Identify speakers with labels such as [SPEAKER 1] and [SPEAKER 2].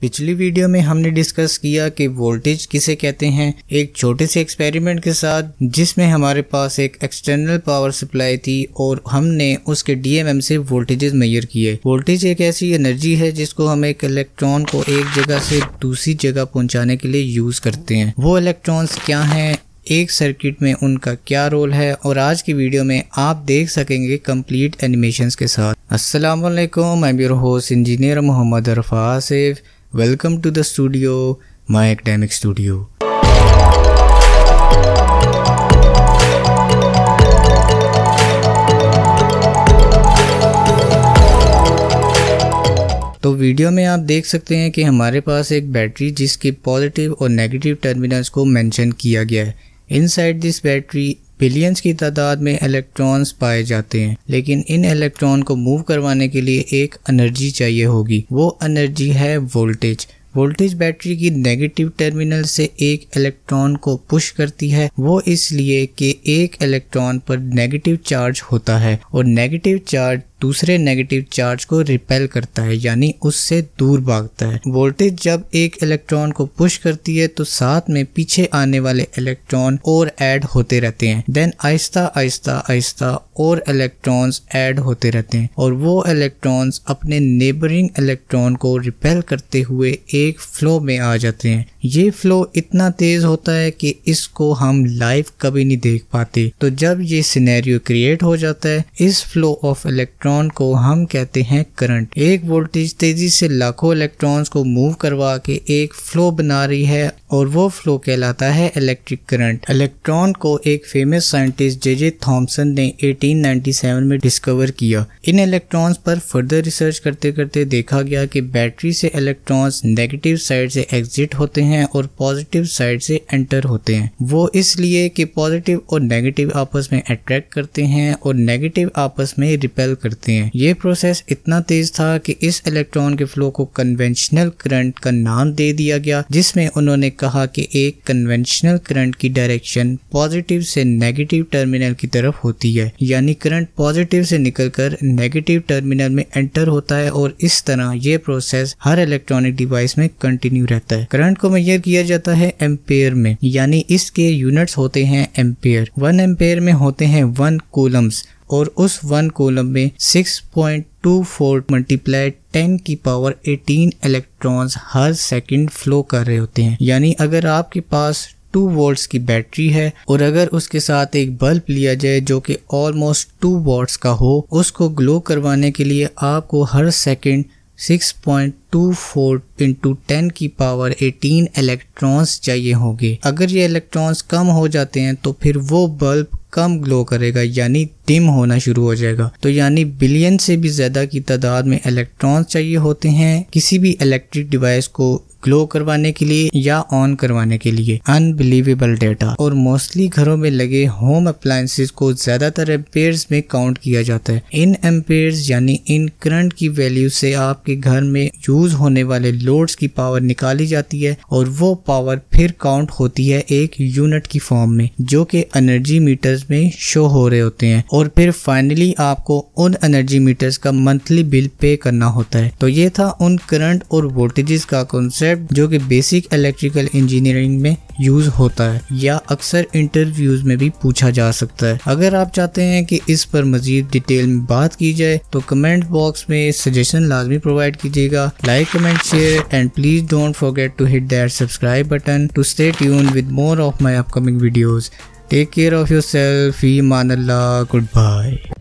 [SPEAKER 1] पिछली वीडियो में हमने डिस्कस किया कि वोल्टेज किसे कहते हैं एक छोटे से एक्सपेरिमेंट के साथ जिसमें हमारे पास एक एक्सटर्नल पावर सप्लाई थी और हमने उसके डीएमएम से वोल्टेजेस मैयर किए वोल्टेज एक ऐसी एनर्जी है जिसको हम एक इलेक्ट्रॉन को एक जगह से दूसरी जगह पहुंचाने के लिए यूज करते हैं वो इलेक्ट्रॉन्स क्या है एक सर्किट में उनका क्या रोल है और आज की वीडियो में आप देख सकेंगे कंप्लीट एनिमेशन के साथ अस्सलाम मैं I host engineer Mohammad Arfa Asif welcome to the studio my academic studio तो वीडियो में आप देख सकते हैं कि हमारे पास एक बैटरी जिसके पॉजिटिव और नेगेटिव टर्मिनल्स को मेंशन किया गया है इनसाइड दिस बैटरी बिलियंस की तादाद में इलेक्ट्रॉन्स पाए जाते हैं लेकिन इन इलेक्ट्रॉन को मूव करवाने के लिए एक एनर्जी चाहिए होगी वो एनर्जी है वोल्टेज वोल्टेज बैटरी की नेगेटिव टर्मिनल से एक इलेक्ट्रॉन को पुश करती है वो इसलिए कि एक इलेक्ट्रॉन पर नेगेटिव चार्ज होता है और नेगेटिव चार्ज दूसरे नेगेटिव चार्ज को रिपेल करता है यानी उससे दूर भागता है वोल्टेज जब एक इलेक्ट्रॉन को पुश करती है तो साथ में पीछे आने वाले इलेक्ट्रॉन और ऐड होते रहते हैं देन आहिस्ता आहिस्ता आहिस्ता और इलेक्ट्रॉन्स ऐड होते रहते हैं और वो इलेक्ट्रॉन्स अपने नेबरिंग इलेक्ट्रॉन को रिपेल करते हुए एक फ्लो में आ जाते हैं ये फ्लो इतना तेज होता है कि इसको हम लाइव कभी नहीं देख पाते तो जब ये सिनेरियो क्रिएट हो जाता है इस फ्लो ऑफ इलेक्ट्रॉन इलेक्ट्रॉन को हम कहते हैं करंट एक वोल्टेज तेजी से लाखों इलेक्ट्रॉन्स को मूव करवा के एक फ्लो बना रही है और वो फ्लो कहलाता है इलेक्ट्रिक करंट इलेक्ट्रॉन को एक famous scientist J J Thomson ने 1897 में डिस्कवर किया इन इलेक्ट्रॉन्स पर फर्दर रिसर्च करते करते देखा गया कि बैटरी से इलेक्ट्रॉन्स नेगेटिव साइड से एग्जिट होते हैं और पॉजिटिव साइड से एंटर होते हैं वो इसलिए कि पॉजिटिव और नेगेटिव आपस में अट्रैक्ट करते हैं और नेगेटिव आपस में रिपेल करते हैं ये प्रोसेस इतना तेज था कि इस इलेक्ट्रॉन के फ्लो को कन्वेंशनल करंट का नाम दे दिया गया जिसमें उन्होंने कहा कि एक कन्वेंशनल करंट की डायरेक्शन पॉजिटिव से नेगेटिव टर्मिनल की तरफ होती है यानी करंट पॉजिटिव से निकलकर नेगेटिव टर्मिनल में एंटर होता है और इस तरह ये प्रोसेस हर इलेक्ट्रॉनिक डिवाइस में कंटिन्यू रहता है करंट को मेजर किया जाता है एम्पेयर में यानी इसके यूनिट्स होते हैं एम्पेयर वन एम्पेयर में होते हैं वन कोलम्स और उस वन कोलम में 6.24 मल्टीप्लाई 10 की पावर 18 इलेक्ट्रॉन्स हर सेकंड फ्लो कर रहे होते हैं यानी अगर आपके पास टू वोल्ट्स की बैटरी है और अगर उसके साथ एक बल्ब लिया जाए जो कि ऑलमोस्ट टू वोल्ट्स का हो उसको ग्लो करवाने के लिए आपको हर सेकंड 6.24 इंटू टेन की पावर 18 इलेक्ट्रॉन्स चाहिए होंगे अगर ये इलेक्ट्रॉन्स कम हो जाते हैं तो फिर वो बल्ब कम ग्लो करेगा यानी डिम होना शुरू हो जाएगा तो यानी बिलियन से भी ज़्यादा की तादाद में इलेक्ट्रॉन्स चाहिए होते हैं किसी भी इलेक्ट्रिक डिवाइस को ग्लो करवाने के लिए या ऑन करवाने के लिए अनबिलीवेबल डेटा और मोस्टली घरों में लगे होम अप्लायसेज को ज्यादातर एम्पेयर्स में काउंट किया जाता है इन एम्पेयर्स यानी इन करंट की वैल्यू से आपके घर में यूज होने वाले लोड्स की पावर निकाली जाती है और वो पावर फिर काउंट होती है एक यूनिट की फॉर्म में जो कि एनर्जी मीटर्स में शो हो रहे होते हैं और फिर फाइनली आपको उन एनर्जी मीटर्स का मंथली बिल पे करना होता है तो ये था उन करंट और वोल्टेजेस का कॉन्सेप्ट कॉन्सेप्ट जो कि बेसिक इलेक्ट्रिकल इंजीनियरिंग में यूज होता है या अक्सर इंटरव्यूज में भी पूछा जा सकता है अगर आप चाहते हैं कि इस पर मजीद डिटेल में बात की जाए तो कमेंट बॉक्स में सजेशन लाजमी प्रोवाइड कीजिएगा like comment share and please don't forget to hit that subscribe button to stay tune with more of my upcoming videos take care of yourself ही मान अल्लाह गुड बाय